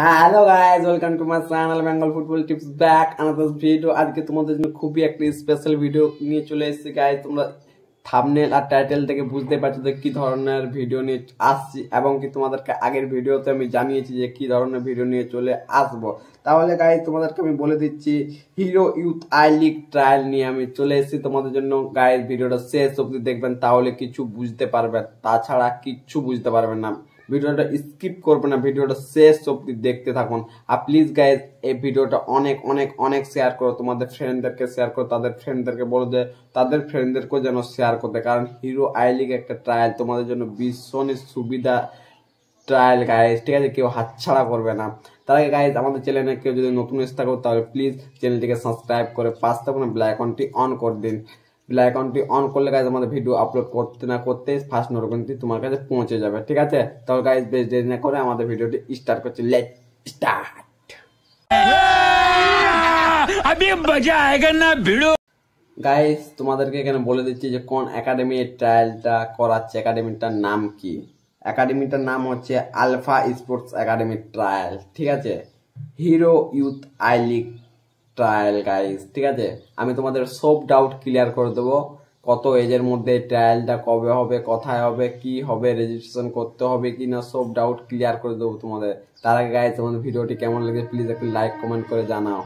hello guys welcome to my channel Bengal football tips back another video আজকে তোমাদের জন্য খুবই একটা স্পেশাল ভিডিও নিয়ে চলে এসেছি গাইজ তোমরা থামনেল আর টাইটেল থেকে বুঝতে পারছো যে কী ধরনের ভিডিও নিয়ে আসছি এবং কি তোমাদেরকে আগের ভিডিওতে আমি জানিয়েছি যে কী ধরনের ভিডিও নিয়ে চলে আসব তাহলে গাইজ তোমাদেরকে আমি বলে দিচ্ছি Hero youth I league trial নিয়ে আমি চলে এসেছি তোমাদের জন্য গাইজ ভিডিওটা শেষ অবধি দেখবেন তাহলে কিছু বুঝতে পারবেন তাছাড়া কিচ্ছু বুঝতে পারবেন না ভিডিওটা স্কিপ করবেন না ভিডিওটা শেষ অবধি দেখতে থাকুন আর প্লিজ গাইজ এই ভিডিওটা অনেক অনেক অনেক শেয়ার করো তোমাদের ফ্রেন্ডদেরকে শেয়ার করো তাদের ফ্রেন্ডদেরকে বলো যে তাদের ফ্রেন্ডদেরকেও যেন শেয়ার করতে কারণ হিরো আই লিগ একটা ট্রায়াল তোমাদের জন্য ভীষণই সুবিধা ট্রায়াল গাইজ ঠিক আছে কেউ হাতছাড়া করবে না তার আগে গাইজ আমাদের চ্যানেলে কেউ যদি নতুন এসে থাকো তাহলে প্লিজ চ্যানেলটিকে সাবস্ক্রাইব করে পাঁচটা কোনো ব্ল্যাক অনটি অন করে দিন বেল আইকনটি অন করলে গাইজ আমাদের ভিডিও আপলোড করতে না করতে ফার্স্ট নোটিফিকেশনটি তোমার কাছে পৌঁছে যাবে ঠিক আছে তাহলে গাইজ বেশ দেরি না করে আমাদের ভিডিওটি স্টার্ট করছি লেট স্টার্ট আমি মজা আয়েগা না ভিডিও গাইজ তোমাদেরকে এখানে বলে দিচ্ছি যে কোন একাডেমির ট্রায়ালটা করাচ্ছে একাডেমিটার নাম কি একাডেমিটার নাম হচ্ছে আলফা স্পোর্টস একাডেমি ট্রায়াল ঠিক আছে Hero youth I league trial guys ঠিক আছে আমি তোমাদের সব ডাউট ক্লিয়ার করে দেবো কত এজের মধ্যে ট্রায়ালটা কবে হবে কোথায় হবে কি হবে রেজিস্ট্রেশন করতে হবে কি না সব ডাউট ক্লিয়ার করে দেবো তোমাদের তার আগে গাইজ তোমাদের ভিডিওটি কেমন লাগে প্লিজ একটু লাইক কমেন্ট করে জানাও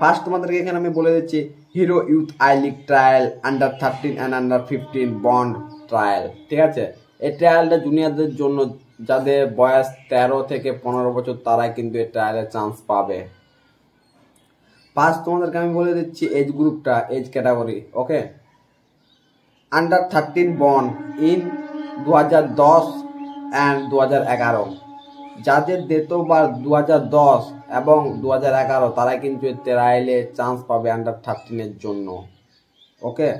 ফার্স্ট তোমাদেরকে এখানে আমি বলে দিচ্ছি Hero youth I league trial under thirteen and under fifteen বন্ড ট্রায়াল ঠিক আছে এই ট্রায়ালটা জুনিয়রদের জন্য যাদের বয়স তেরো থেকে পনেরো বছর তারাই কিন্তু এই ট্রায়ালের চান্স পাবে ফার্স্ট তোমাদেরকে আমি বলে দিচ্ছি এজ গ্রুপটা age category okay under thirteen born in দু হাজার দশ অ্যান্ড দু হাজার এগারো যাদের ডেটোবার দু হাজার দশ এবং দু হাজার এগারো তারা কিন্তু তেরাইলে চান্স পাবে আন্ডার থার্টিনের জন্য ওকে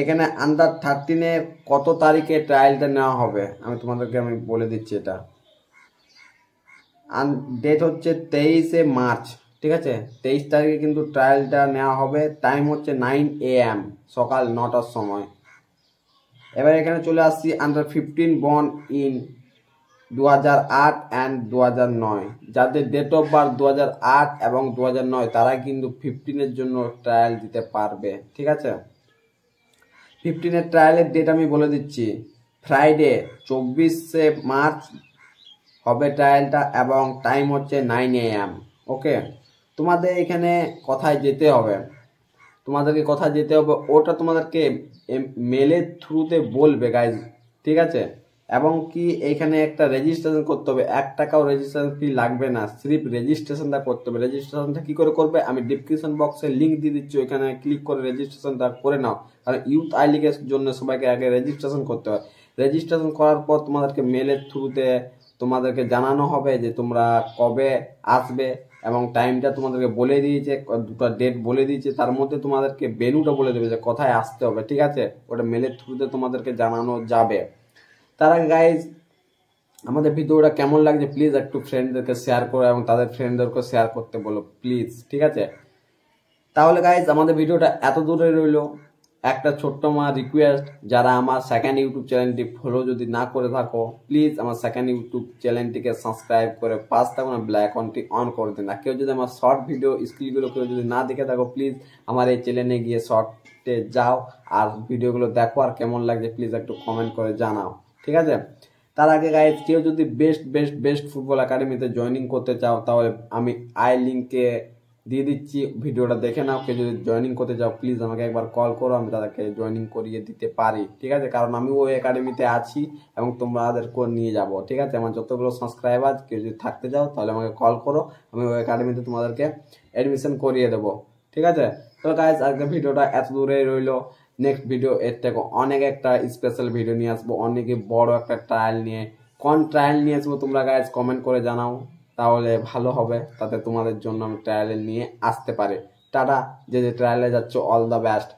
এখানে আন্ডার থার্টিনে কত তারিখে ট্রায়ালটা নেওয়া হবে আমি তোমাদেরকে আমি বলে দিচ্ছি এটা ডেট হচ্ছে তেইশে মার্চ ঠিক আছে তেইশ তারিখে কিন্তু ট্রায়ালটা নেওয়া হবে টাইম হচ্ছে নাইন এ এম সকাল নটার সময় এবার এখানে চলে আসছি আন্ডার ফিফটিন বন ইন দু হাজার আট অ্যান্ড দু হাজার নয় যাদের ডেট অফ বার্থ দু হাজার আট এবং দু হাজার নয় তারা কিন্তু ফিফটিনের জন্য ট্রায়াল দিতে পারবে ঠিক আছে ফিফটিনের ট্রায়ালের ডেট আমি বলে দিচ্ছি ফ্রাইডে চব্বিশে মার্চ হবে ট্রায়ালটা এবং টাইম হচ্ছে নাইন এ এম ওকে তোমাদের এখানে কথায় যেতে হবে তোমাদেরকে কথা যেতে হবে ওটা তোমাদেরকে মেলের থ্রুতে বলবে গাইজ ঠিক আছে এবং কি এখানে একটা রেজিস্ট্রেশন করতে হবে এক টাকাও রেজিস্ট্রেশন ফি লাগবে না স্লিপ রেজিস্ট্রেশনটা করতে হবে রেজিস্ট্রেশনটা কী করে করবে আমি ডিসক্রিপশন বক্সে লিঙ্ক দিয়ে দিচ্ছি ওইখানে ক্লিক করে রেজিস্ট্রেশনটা করে নাও কারণ ইউথ আই লিগের জন্য সবাইকে আগে রেজিস্ট্রেশন করতে হয় রেজিস্ট্রেশন করার পর তোমাদেরকে মেলের থ্রুতে তোমাদেরকে জানানো হবে যে তোমরা কবে আসবে এবং টাইমটা তোমাদেরকে বলে দিয়েছে দুটা ডেট বলে দিয়েছে তার মধ্যে তোমাদেরকে বেনুটা বলে দেবে যে কোথায় আসতে হবে ঠিক আছে ওটা মেলের থ্রুতে তোমাদেরকে জানানো যাবে তারা গাইজ আমাদের ভিডিওটা কেমন লাগছে প্লিজ একটু ফ্রেন্ডদেরকে শেয়ার করো এবং তাদের ফ্রেন্ডদেরকে শেয়ার করতে বলো প্লিজ ঠিক আছে তাহলে গাইজ আমাদের ভিডিওটা এত দূরে রইলো একটা ছোট্ট মা রিকোয়েস্ট যারা আমার সেকেন্ড ইউটিউব চ্যানেলটি ফলো যদি না করে থাকো প্লিজ আমার সেকেন্ড ইউটিউব চ্যানেলটিকে সাবস্ক্রাইব করে পাশ থাকুন বেল আইকনটি অন করে দিন আর কেউ যদি আমার শর্ট ভিডিও স্কিলগুলো কেউ যদি না দেখে থাকো প্লিজ আমার এই চ্যানেলে গিয়ে শর্টে যাও আর ভিডিওগুলো দেখো আর কেমন লাগছে প্লিজ একটু কমেন্ট করে জানাও ঠিক আছে তার আগে গাইজ কেউ যদি বেস্ট বেস্ট বেস্ট ফুটবল একাডেমিতে জয়নিং করতে চাও তাহলে আমি আই লিঙ্কে দিয়ে দিচ্ছি ভিডিওটা দেখে নাও কেউ যদি জয়নিং করতে যাও প্লিজ আমাকে একবার কল করো আমি তাদেরকে জয়নিং করিয়ে দিতে পারি ঠিক আছে কারণ আমি ওই একাডেমিতে আছি এবং তোমরা কোর নিয়ে যাব ঠিক আছে আমার যতগুলো সাবস্ক্রাইবার কেউ যদি থাকতে যাও তাহলে আমাকে কল করো আমি ওই একাডেমিতে তোমাদেরকে অ্যাডমিশন করিয়ে দেবো ঠিক আছে তো গাইজ আজকে ভিডিওটা এত দূরেই রইলো নেক্সট ভিডিও এর থেকে অনেক একটা স্পেশাল ভিডিও নিয়ে আসবো অনেকে বড় একটা ট্রায়াল নিয়ে কোন ট্রায়াল নিয়ে আসবো তোমরা গাইজ কমেন্ট করে জানাও তাহলে ভালো হবে তাতে তোমাদের জন্য আমি ট্রায়ালে নিয়ে আসতে পারে টাটা যে যে ট্রায়ালে যাচ্ছ অল দ্য বেস্ট